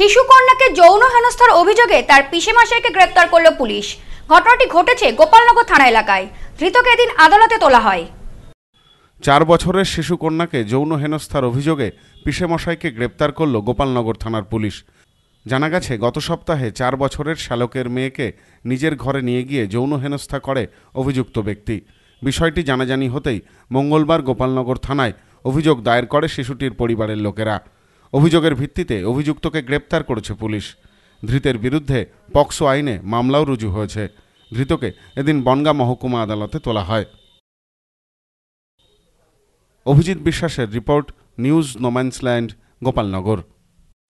শিশুকন্যাকে যৌন হেনস্থার অভিযোগে তার পিসে মাসাইকে গ্রেপ্তার করল পুলিশ ঘটনাটি ঘটেছে গোপালনগর থানা এলাকায় ধৃতকে এদিন আদালতে তোলা হয় চার বছরের শিশুকন্যাকে যৌন হেনস্থার অভিযোগে পিসে মশাইকে গ্রেপ্তার করল গোপালনগর থানার পুলিশ জানা গেছে গত সপ্তাহে চার বছরের শ্যালকের মেয়েকে নিজের ঘরে নিয়ে গিয়ে যৌন হেনস্থা করে অভিযুক্ত ব্যক্তি বিষয়টি জানাজানি হতেই মঙ্গলবার গোপালনগর থানায় অভিযোগ দায়ের করে শিশুটির পরিবারের লোকেরা অভিযোগের ভিত্তিতে অভিযুক্তকে গ্রেপ্তার করেছে পুলিশ ধৃতের বিরুদ্ধে পক্সো আইনে মামলাও রুজু হয়েছে ধৃতকে এদিন বনগা মহকুমা আদালতে তোলা হয় অভিজিৎ বিশ্বাসের রিপোর্ট নিউজ নোম্যান্সল্যান্ড গোপালনগর